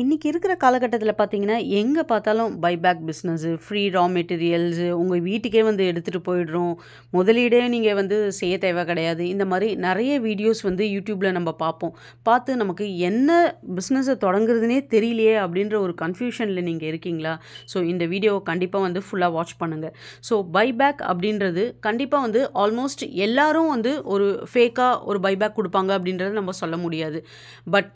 இன்றைக்கி இருக்கிற காலகட்டத்தில் பார்த்தீங்கன்னா எங்கே பார்த்தாலும் buyback business free raw materials உங்கள் வீட்டுக்கே வந்து எடுத்துகிட்டு போயிடுறோம் முதலீடே நீங்கள் வந்து செய்ய தேவை கிடையாது இந்த மாதிரி நிறைய வீடியோஸ் வந்து யூடியூப்பில் நம்ம பார்ப்போம் பார்த்து நமக்கு என்ன பிஸ்னஸை தொடங்குறதுனே தெரியலையே அப்படின்ற ஒரு கன்ஃபியூஷனில் நீங்கள் இருக்கீங்களா ஸோ இந்த வீடியோவை கண்டிப்பாக வந்து ஃபுல்லாக வாட்ச் பண்ணுங்கள் ஸோ பைபேக் அப்படின்றது கண்டிப்பாக வந்து ஆல்மோஸ்ட் எல்லோரும் வந்து ஒரு ஃபேக்காக ஒரு பைபேக் கொடுப்பாங்க அப்படின்றத நம்ம சொல்ல முடியாது பட்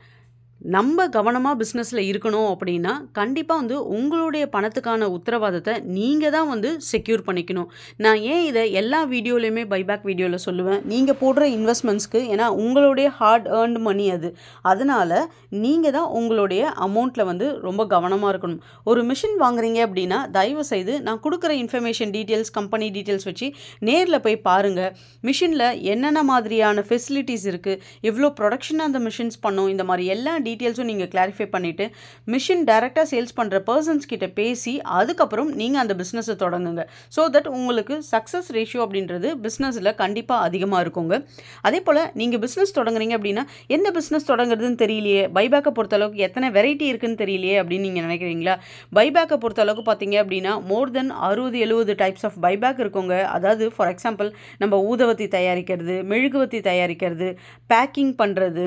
நம்ம கவனமாக பிஸ்னஸில் இருக்கணும் அப்படின்னா கண்டிப்பாக வந்து உங்களுடைய பணத்துக்கான உத்தரவாதத்தை நீங்கள் தான் வந்து செக்யூர் பண்ணிக்கணும் நான் ஏன் இதை எல்லா வீடியோலையுமே பைபேக் வீடியோவில் சொல்லுவேன் நீங்கள் போடுற இன்வெஸ்ட்மெண்ட்ஸ்க்கு ஏன்னா உங்களுடைய ஹார்ட் ஏர்ன்டு மணி அது அதனால் நீங்கள் தான் உங்களுடைய அமௌண்ட்டில் வந்து ரொம்ப கவனமாக இருக்கணும் ஒரு மிஷின் வாங்குறீங்க அப்படின்னா தயவு செய்து நான் கொடுக்குற இன்ஃபர்மேஷன் டீட்டெயில்ஸ் கம்பெனி டீட்டெயில்ஸ் வச்சு நேரில் போய் பாருங்கள் மிஷினில் என்னென்ன மாதிரியான ஃபெசிலிட்டிஸ் இருக்குது எவ்வளோ ப்ரொடக்ஷன் அந்த மிஷின்ஸ் பண்ணும் இந்த மாதிரி எல்லா டீ டீட்டெயில்ஸும் நீங்கள் கிளாரிஃபை பண்ணிவிட்டு மிஷின் டைரெக்டாக சேல்ஸ் பண்ணுற பர்சன்ஸ் கிட்ட பேசி அதுக்கப்புறம் நீங்கள் அந்த பிஸ்னஸை தொடங்குங்க ஸோ தட் உங்களுக்கு சக்ஸஸ் ரேஷியோ அப்படின்றது பிஸ்னஸில் கண்டிப்பாக அதிகமாக இருக்குங்க அதே போல் நீங்கள் பிஸ்னஸ் தொடங்குறீங்க அப்படின்னா எந்த பிஸ்னஸ் தொடங்குறதுன்னு தெரியலையே பைபேக்கை பொறுத்தளவுக்கு எத்தனை வெரைட்டி இருக்குன்னு தெரியலையே அப்படின்னு நீங்கள் நினைக்கிறீங்களா பைபேக்கை பொறுத்தளவுக்கு பார்த்தீங்க அப்படின்னா மோர் தென் அறுபது எழுபது டைப்ஸ் ஆஃப் பைபேக் இருக்குங்க அதாவது ஃபார் எக்ஸாம்பிள் நம்ம ஊதவத்தி தயாரிக்கிறது மெழுகுவத்தி தயாரிக்கிறது பேக்கிங் பண்ணுறது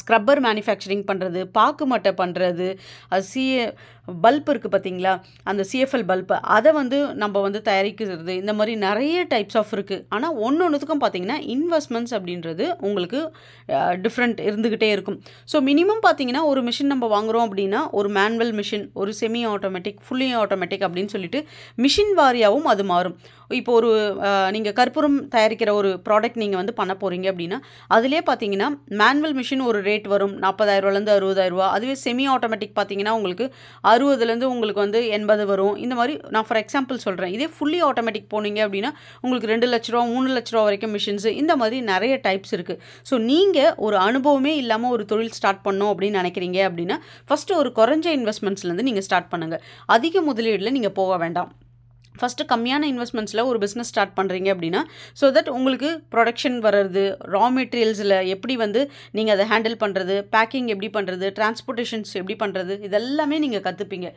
ஸ்க்ரப்பர் மேனுஃபேக்சரிங் பண்ணுறது பாக்கு மட்டை பண்ணுறது அது சிஏ பல்ப் இருக்குது பார்த்தீங்களா அந்த சிஎஃப்எல் பல்ப்பு அதை வந்து நம்ம வந்து தயாரிக்கிறது இந்த மாதிரி நிறைய டைப்ஸ் ஆஃப் இருக்குது ஆனால் ஒன்று ஒன்றுத்துக்கும் பார்த்தீங்கன்னா இன்வெஸ்ட்மெண்ட்ஸ் அப்படின்றது உங்களுக்கு டிஃப்ரெண்ட் இருந்துக்கிட்டே இருக்கும் ஸோ மினிமம் பார்த்தீங்கன்னா ஒரு மிஷின் நம்ம வாங்குகிறோம் அப்படின்னா ஒரு மேனுவல் மிஷின் ஒரு செமி ஆட்டோமேட்டிக் ஃபுல்லி ஆட்டோமேட்டிக் அப்படின்னு சொல்லிட்டு மிஷின் வாரியாகவும் அது மாறும் இப்போ ஒரு நீங்கள் கற்பூரம் தயாரிக்கிற ஒரு ப்ராடக்ட் நீங்கள் வந்து பண்ண போகிறீங்க அப்படின்னா அதிலே பார்த்தீங்கன்னா மேனுவல் மிஷின் ஒரு ரேட் வரும் நாற்பதாயிரூவாலேருந்து அறுபதாயிரரூவா அதுவே செமி ஆட்டோமேட்டிக் பார்த்தீங்கன்னா உங்களுக்கு அறுபதுலேருந்து உங்களுக்கு வந்து எண்பது வரும் இந்த மாதிரி நான் ஃபார் எக்ஸாம்பிள் சொல்கிறேன் இதே ஃபுல்லி ஆட்டோமேட்டிக் போனீங்க அப்படின்னா உங்களுக்கு ரெண்டு லட்ச ரூபா மூணு லட்ச ரூபா வரைக்கும் மிஷின்ஸு இந்த மாதிரி நிறைய டைப்ஸ் இருக்குது ஸோ நீங்கள் ஒரு அனுபவமே இல்லாமல் ஒரு தொழில் ஸ்டார்ட் பண்ணோம் அப்படின்னு நினைக்கிறீங்க அப்படின்னா ஃபஸ்ட்டு ஒரு குறைஞ்ச இன்வெஸ்ட்மெண்ட்ஸ்லேருந்து நீங்கள் ஸ்டார்ட் பண்ணுங்கள் அதிக முதலீடில் நீங்கள் போக வேண்டாம் ஃபஸ்ட்டு கம்மியான இன்வெஸ்ட்மெண்ட்ஸில் ஒரு பிஸ்னஸ் ஸ்டார்ட் பண்ணுறீங்க அப்படின்னா ஸோ தட் உங்களுக்கு ப்ரொடக்ஷன் வர்றது ரா மெட்டீரியல்ஸில் எப்படி வந்து நீங்கள் அதை ஹேண்டில் பண்ணுறது பேக்கிங் எப்படி பண்ணுறது டிரான்ஸ்போர்ட்டேஷன்ஸ் எப்படி பண்ணுறது இதெல்லாமே நீங்கள் கற்றுப்பீங்க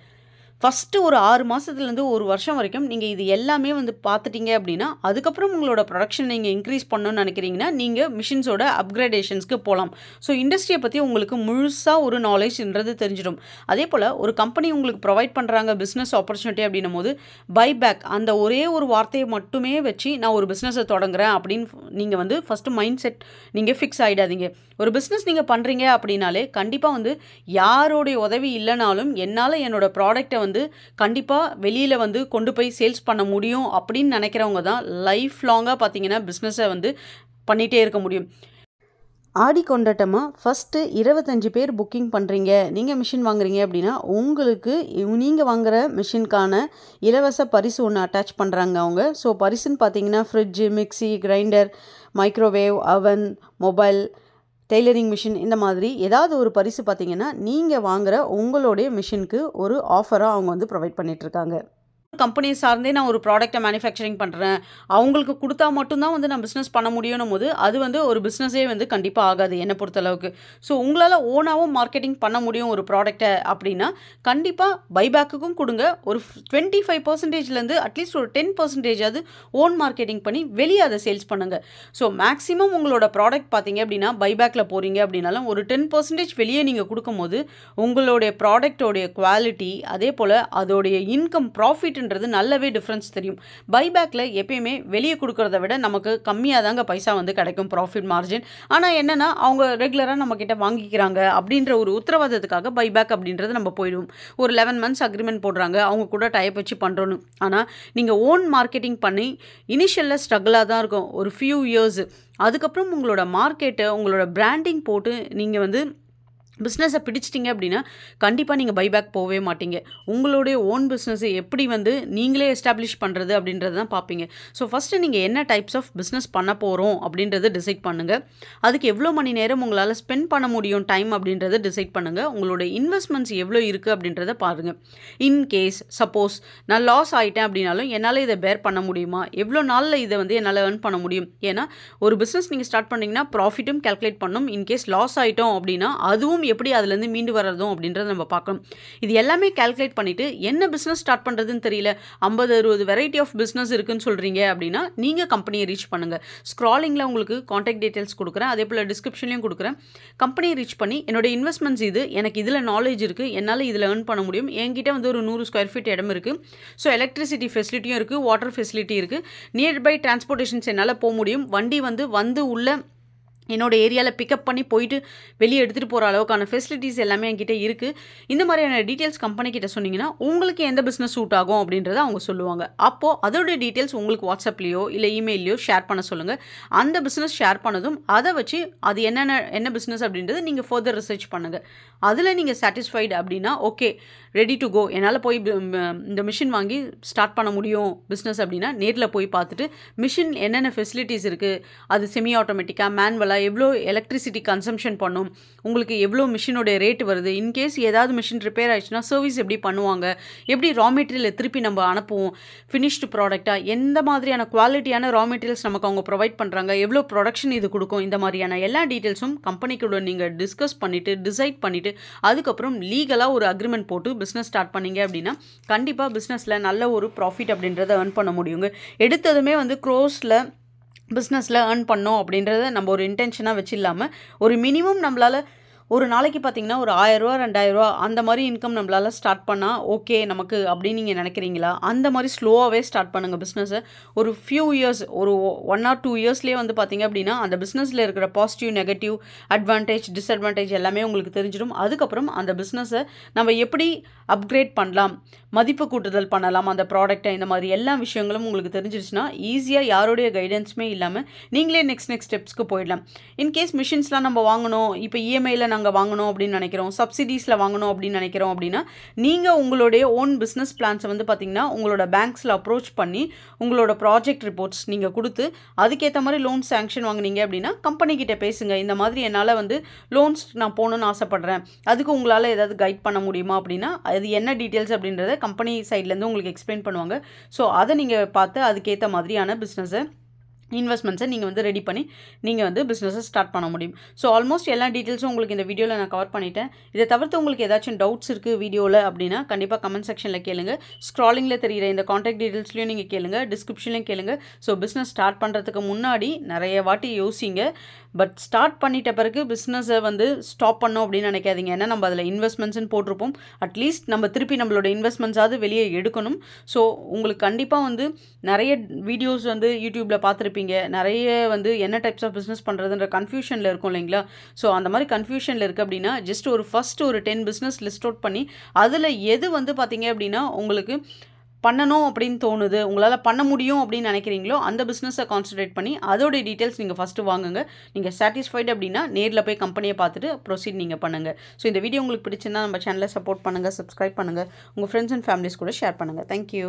ஃபஸ்ட்டு ஒரு ஆறு மாதத்துலேருந்து ஒரு வருஷம் வரைக்கும் நீங்கள் இது எல்லாமே வந்து பார்த்துட்டீங்க அப்படின்னா அதுக்கப்புறம் உங்களோட ப்ரொடக்ஷன் நீங்கள் இன்க்ரீஸ் பண்ணணும்னு நினைக்கிறீங்கன்னா நீங்கள் மிஷின்ஸோட அப்கிரேடேஷன்ஸ்க்கு போகலாம் ஸோ இண்டஸ்ட்ரியை பற்றி உங்களுக்கு முழுசாக ஒரு நாலேஜ்ன்றது தெரிஞ்சிடும் அதே போல் ஒரு கம்பெனி உங்களுக்கு ப்ரொவைட் பண்ணுறாங்க பிஸ்னஸ் ஆப்பர்ச்சுனிட்டி அப்படின்னும் போது பைபேக் அந்த ஒரே ஒரு வார்த்தையை மட்டுமே வச்சு நான் ஒரு பிஸ்னஸை தொடங்குறேன் அப்படின்னு நீங்கள் வந்து ஃபஸ்ட்டு மைண்ட் செட் நீங்கள் ஃபிக்ஸ் ஆகிடாதீங்க ஒரு பிஸ்னஸ் நீங்கள் பண்ணுறீங்க அப்படின்னாலே கண்டிப்பாக வந்து யாரோடைய உதவி இல்லைனாலும் என்னால் என்னோடய ப்ராடக்ட்டை வந்து வந்து கண்டிப்பாக வெளியில் வந்து கொண்டு போய் சேல்ஸ் பண்ண முடியும் அப்படின்னு நினைக்கிறவங்க தான் லைஃப் லாங்காக பார்த்தீங்கன்னா பிஸ்னஸை வந்து பண்ணிகிட்டே இருக்க முடியும் ஆடி கொண்டாட்டமாக ஃபஸ்ட்டு இருபத்தஞ்சி பேர் புக்கிங் பண்ணுறீங்க நீங்கள் மிஷின் வாங்குறீங்க அப்படின்னா உங்களுக்கு நீங்கள் வாங்குகிற மிஷினுக்கான இலவச பரிசு ஒன்று அட்டாச் பண்ணுறாங்க அவங்க ஸோ பரிசுன்னு பார்த்தீங்கன்னா ஃப்ரிட்ஜு மிக்சி கிரைண்டர் மைக்ரோவேவ் அவன் மொபைல் டெய்லரிங் மிஷின் இந்த மாதிரி ஏதாவது ஒரு பரிசு பார்த்திங்கன்னா நீங்கள் வாங்குகிற உங்களுடைய மிஷினுக்கு ஒரு ஆஃபராக அவங்க வந்து ப்ரொவைட் பண்ணிகிட்ருக்காங்க கம்பெனி சார்ந்தே நான் ஒரு ப்ராடக்ட்டை மேனுஃபேக்சரிங் பண்ணுறேன் அவங்களுக்கு கொடுத்தா மட்டும்தான் வந்து நான் பிஸ்னஸ் பண்ண முடியும்னு போது அது வந்து ஒரு பிஸ்னஸே வந்து கண்டிப்பாக ஆகாது என்னை பொறுத்தளவுக்கு ஸோ உங்களால் ஓனாகவும் மார்க்கெட்டிங் பண்ண முடியும் ஒரு ப்ராடக்டை அப்படின்னா கண்டிப்பாக பைபேக்குக்கும் கொடுங்க ஒரு டுவெண்ட்டி ஃபைவ் பர்சன்டேஜ்லேருந்து அட்லீஸ்ட் ஒரு டென் பர்சன்டேஜ் அது ஓன் மார்க்கெட்டிங் பண்ணி வெளியே அதை சேல்ஸ் பண்ணுங்கள் ஸோ மேக்ஸிமம் உங்களோட ப்ராடக்ட் பார்த்தீங்க அப்படின்னா பைபேக்கில் போகிறீங்க அப்படின்னாலும் ஒரு டென் பர்சன்டேஜ் வெளியே நீங்கள் கொடுக்கும்போது உங்களுடைய ப்ராடக்டோடைய குவாலிட்டி அதே போல் அதோடைய இன்கம் ப்ராஃபிட் அப்படின்றது நல்லாவே டிஃப்ரென்ஸ் தெரியும் பைபேக்கில் எப்பயுமே வெளியே கொடுக்குறத விட நமக்கு கம்மியாக தாங்க பைசா வந்து கிடைக்கும் ப்ராஃபிட் மார்ஜின் ஆனால் என்னென்னா அவங்க ரெகுலராக நம்மக்கிட்ட வாங்கிக்கிறாங்க அப்படின்ற ஒரு உத்தரவாதத்துக்காக பைபேக் அப்படின்றது நம்ம போயிடுவோம் ஒரு லெவன் மந்த்ஸ் அக்ரிமெண்ட் போடுறாங்க அவங்க கூட டைப் வச்சு பண்ணுறோன்னு ஆனால் நீங்கள் ஓன் மார்க்கெட்டிங் பண்ணி இனிஷியலில் ஸ்ட்ரகிளாக தான் இருக்கும் ஒரு ஃபியூ இயர்ஸு அதுக்கப்புறம் உங்களோட மார்க்கெட்டை உங்களோட பிராண்டிங் போட்டு நீங்கள் வந்து பிஸ்னஸை பிடிச்சிட்டிங்க அப்படின்னா கண்டிப்பாக நீங்கள் பைபேக் போகவே மாட்டீங்க உங்களுடைய ஓன் பிஸ்னஸை எப்படி வந்து நீங்களே எஸ்டாப்ளிஷ் பண்ணுறது அப்படின்றது தான் பார்ப்பீங்க ஸோ ஃபஸ்ட்டு நீங்கள் என்ன டைப்ஸ் ஆஃப் பிஸ்னஸ் பண்ண போகிறோம் அப்படின்றத டிசைட் பண்ணுங்கள் அதுக்கு எவ்வளோ மணி நேரம் உங்களால் ஸ்பெண்ட் பண்ண முடியும் டைம் அப்படின்றத டிசைட் பண்ணுங்கள் உங்களுடைய இன்வெஸ்ட்மெண்ட்ஸ் எவ்வளோ இருக்குது அப்படின்றத பாருங்கள் இன்கேஸ் சப்போஸ் நான் லாஸ் ஆகிட்டேன் அப்படின்னாலும் என்னால் இதை பேர் பண்ண முடியுமா எவ்வளோ நாளில் இதை வந்து என்னால் ஏர்ன் பண்ண முடியும் ஏன்னா ஒரு பிஸ்னஸ் நீங்கள் ஸ்டார்ட் பண்ணிங்கன்னா ப்ராஃபிட்டும் கேல்குலேட் பண்ணும் இன்கேஸ் லாஸ் ஆகிட்டோம் அப்படின்னா அதுவும் எப்படி அதுலேருந்து மீண்டு வர்றதும் அப்படின்றத நம்ம பார்க்கணும் இது எல்லாமே கேல்குலேட் பண்ணிவிட்டு என்ன பிஸ்னஸ் ஸ்டார்ட் பண்ணுறதுன்னு தெரியல ஐம்பது அறுபது வெரைட்டி ஆஃப் பிஸ்னஸ் இருக்குன்னு சொல்கிறீங்க அப்படின்னா நீங்கள் கம்பெனியை ரீச் பண்ணுங்கள் ஸ்க்ராலிங்கில் உங்களுக்கு காண்டாக்ட் டீட்டெயில்ஸ் கொடுக்குறேன் அதே போல் டிஸ்கிரிப்ஷன்லையும் கொடுக்குறேன் கம்பெனியை ரீச் பண்ணி என்னோடய இன்வெஸ்ட்மெண்ட்ஸ் இது எனக்கு இதில் நாலேஜ் இருக்குது என்னால் இதில் ஏர்ன் பண்ண முடியும் என்கிட்ட வந்து ஒரு நூறு ஸ்கொயர் ஃபீட் இடம் இருக்குது ஸோ எலக்ட்ரிசிட்டி ஃபெசிலிட்டியும் இருக்குது வாட்டர் ஃபெசிலிட்டி இருக்குது நியர்பை டிரான்ஸ்போர்ட்டேஷன்ஸ் என்னால் போக முடியும் வண்டி வந்து வந்து உள்ள என்னோடய ஏரியாவில் பிக்கப் பண்ணி போயிட்டு வெளியே எடுத்துகிட்டு போகிற அளவுக்கான ஃபெசிலிட்டிஸ் எல்லாமே என்கிட்ட இருக்குது இந்த மாதிரியான டீட்டெயில்ஸ் கம்பெனிக்கிட்ட சொன்னிங்கன்னா உங்களுக்கு எந்த பிஸ்னஸ் சூட் ஆகும் அப்படின்றத அவங்க சொல்லுவாங்க அப்போது அதோடைய டீட்டெயில்ஸ் உங்களுக்கு வாட்ஸ்அப்லேயோ இல்லை இமெயிலையோ ஷேர் பண்ண சொல்லுங்கள் அந்த பிஸ்னஸ் ஷேர் பண்ணதும் அதை வச்சு அது என்னென்ன என்ன பிஸ்னஸ் அப்படின்றது நீங்கள் ஃபர்தர் ரிசர்ச் பண்ணுங்கள் அதில் நீங்கள் சாட்டிஸ்ஃபைடு அப்படின்னா ஓகே ரெடி டு கோ என்னால் போய் இந்த மிஷின் வாங்கி ஸ்டார்ட் பண்ண முடியும் பிஸ்னஸ் அப்படின்னா நேரில் போய் பார்த்துட்டு மிஷின் என்னென்ன ஃபெசிலிட்டிஸ் இருக்குது அது செமி ஆட்டோமேட்டிக்காக மேன்வலாக எவ்வளோ எலக்ட்ரிசிட்டி கன்சம்ஷன் பண்ணும் உங்களுக்கு எவ்வளோ மிஷினோடைய ரேட் வருது இன்கேஸ் ஏதாவது மிஷின் ரிப்பேர் ஆயிடுச்சுன்னா சர்வீஸ் எப்படி பண்ணுவாங்க எப்படி ரா மெட்டீரியல் திருப்பி நம்ம அனுப்புவோம் ஃபினிஷ்டு ப்ராடக்டாக எந்த மாதிரியான குவாலிட்டியான ரா மெட்டீரியல்ஸ் நமக்கு அவங்க ப்ரொவைட் பண்ணுறாங்க எவ்வளோ ப்ரொடக்ஷன் இது கொடுக்கும் இந்த மாதிரியான எல்லா டீட்டெயில்ஸும் கம்பெனிக்கூட நீங்கள் டிஸ்கஸ் பண்ணிவிட்டு டிசைட் பண்ணிவிட்டு பண்ணிவிட்டு அதுக்கப்புறம் லீகலாக ஒரு அக்ரிமெண்ட் போட்டு பிஸ்னஸ் ஸ்டார்ட் பண்ணிங்க அப்படின்னா கண்டிப்பாக பிஸ்னஸில் நல்ல ஒரு ப்ராஃபிட் அப்படின்றத ஏர்ன் பண்ண முடியுங்க எடுத்ததுமே வந்து க்ரோஸில் பிஸ்னஸில் ஏர்ன் பண்ணோம் அப்படின்றத நம்ம ஒரு இன்டென்ஷனாக வச்சு இல்லாமல் ஒரு மினிமம் நம்மளால் ஒரு நாளைக்கு பார்த்தீங்கன்னா ஒரு ஆயிரரூவா ரெண்டாயிரரூவா அந்த மாதிரி இன்கம் நம்மளால் ஸ்டார்ட் பண்ணால் ஓகே நமக்கு அப்படின்னு நீங்கள் நினைக்கிறீங்களா அந்த மாதிரி ஸ்லோவாகவே ஸ்டார்ட் பண்ணுங்கள் பிஸ்னஸை ஒரு ஃபியூ இயர்ஸ் ஒரு ஒன் ஆர் டூ இயர்ஸ்லேயே வந்து பார்த்திங்க அப்படின்னா அந்த பிஸ்னஸில் இருக்கிற பாசிட்டிவ் நெகட்டிவ் அட்வான்டேஜ் டிஸ்அட்வான்டேஜ் எல்லாமே உங்களுக்கு தெரிஞ்சிடும் அதுக்கப்புறம் அந்த பிஸ்னஸை நம்ம எப்படி அப்கிரேட் பண்ணலாம் மதிப்பு கூட்டுதல் பண்ணலாம் அந்த ப்ராடக்ட்டை இந்த மாதிரி எல்லா விஷயங்களும் உங்களுக்கு தெரிஞ்சிருச்சுன்னா ஈஸியாக யாருடைய கைடன்ஸுமே இல்லாமல் நீங்களே நெக்ஸ்ட் நெக்ஸ்ட் ஸ்டெப்ஸ்க்கு போயிடலாம் இன்கேஸ் மிஷின்ஸ்லாம் நம்ம வாங்கணும் இப்போ இஎம்ஐயில் e நாங்கள் வாங்கணும் அப்படின்னு நினைக்கிறோம் சப்சிடிஸில் வாங்கணும் அப்படின்னு நினைக்கிறோம் அப்படின்னா நீங்கள் உங்களுடைய ஓன் பிஸ்னஸ் பிளான்ஸை வந்து பார்த்திங்கன்னா உங்களோட பேங்க்ஸில் அப்ரோச் பண்ணி உங்களோட ப்ராஜெக்ட் ரிப்போர்ட்ஸ் நீங்கள் கொடுத்து அதுக்கேற்ற மாதிரி லோன் சேங்ஷன் வாங்கினீங்க அப்படின்னா கம்பெனிக்கிட்ட பேசுங்க இந்த மாதிரி என்னால் வந்து லோன்ஸ் நான் போகணுன்னு ஆசைப்பட்றேன் அதுக்கு உங்களால் ஏதாவது கைட் பண்ண முடியுமா அப்படின்னா அது என்ன டீட்டெயில்ஸ் அப்படின்றத கம்பெனி சைட்லேருந்து உங்களுக்கு எக்ஸ்பிளைன் பண்ணுவாங்க ஸோ அதை நீங்கள் பார்த்து அதுக்கேற்ற மாதிரியான பிஸ்னஸை இன்வெஸ்ட்மெண்ட்ஸை நீங்கள் வந்து ரெடி பண்ணி நீங்கள் வந்து பிஸ்னஸை ஸ்டார்ட் பண்ண முடியும் ஸோ ஆல்மோஸ்ட் எல்லா டீட்டெயில்ஸும் உங்களுக்கு இந்த வீடியோவில் நான் கவர் பண்ணிட்டேன் இதை தவிர்த்து உங்களுக்கு ஏதாச்சும் டவுட்ஸ் இருக்குது வீடியோவில் அப்படின்னா கண்டிப்பாக கமெண்ட் செக்ஷனில் கேளுங்க ஸ்க்ராலிங்கில் தெரிகிற இந்த காண்டாக்ட் டீட்டெயில்ஸ்லையும் நீங்கள் கேளுங்க டிஸ்கிரிப்ஷன்லையும் கேளுங்க ஸோ பிஸ்னஸ் ஸ்டார்ட் பண்ணுறதுக்கு முன்னாடி நிறைய வாட்டி யோசிங்க பட் ஸ்டார்ட் பண்ணிட்ட பிறகு பிஸ்னஸை வந்து ஸ்டாப் பண்ணோம் அப்படின்னு நினைக்காதீங்க ஏன்னா நம்ம அதில் இன்வெஸ்ட்மெண்ட்ஸ்னு போட்டிருப்போம் அட்லீஸ்ட் நம்ம திருப்பி நம்மளோட இன்வெஸ்ட்மெண்ட்ஸாவது வெளியே எடுக்கணும் ஸோ உங்களுக்கு கண்டிப்பாக வந்து நிறைய வீடியோஸ் வந்து யூடியூப்பில் பார்த்துருப்பீங்க நிறைய வந்து என்ன டைப்ஸ் ஆஃப் பிஸ்னஸ் பண்ணுறதுன்ற கன்ஃபியூஷனில் இருக்கும் இல்லைங்களா ஸோ அந்த மாதிரி கன்ஃபியூஷனில் இருக்குது அப்படின்னா ஜஸ்ட் ஒரு ஃபஸ்ட் ஒரு டென் பிஸ்னஸ் லிஸ்ட் அவுட் பண்ணி அதில் எது வந்து பார்த்தீங்க அப்படின்னா உங்களுக்கு பண்ணணும் அப்படின்னு தோணுது உங்களால் பண்ண முடியும் அப்படின்னு நினைக்கிறீங்களோ அந்த பிஸ்னஸை கான்சன்ட்ரேட் பண்ணி அதோடைய டீட்டெயில்ஸ் நீங்கள் ஃபஸ்ட்டு வாங்குங்க நீங்கள் சாட்டிஸ்ஃபைடு அப்படின்னா நேரில் போய் கம்பெனியை பார்த்துட்டு ப்ரொசீட் நீங்கள் பண்ணுங்கள் ஸோ இந்த வீடியோ உங்களுக்கு பிடிச்சிருந்தா நம்ம சேனலை சப்போர்ட் பண்ணுங்கள் சப்ஸ்கிரைப் பண்ணுங்கள் உங்கள் ஃப்ரெண்ட்ஸ் அண்ட் ஃபேமிலிஸ் கூட ஷேர் பண்ணுங்கள் தேங்க்யூ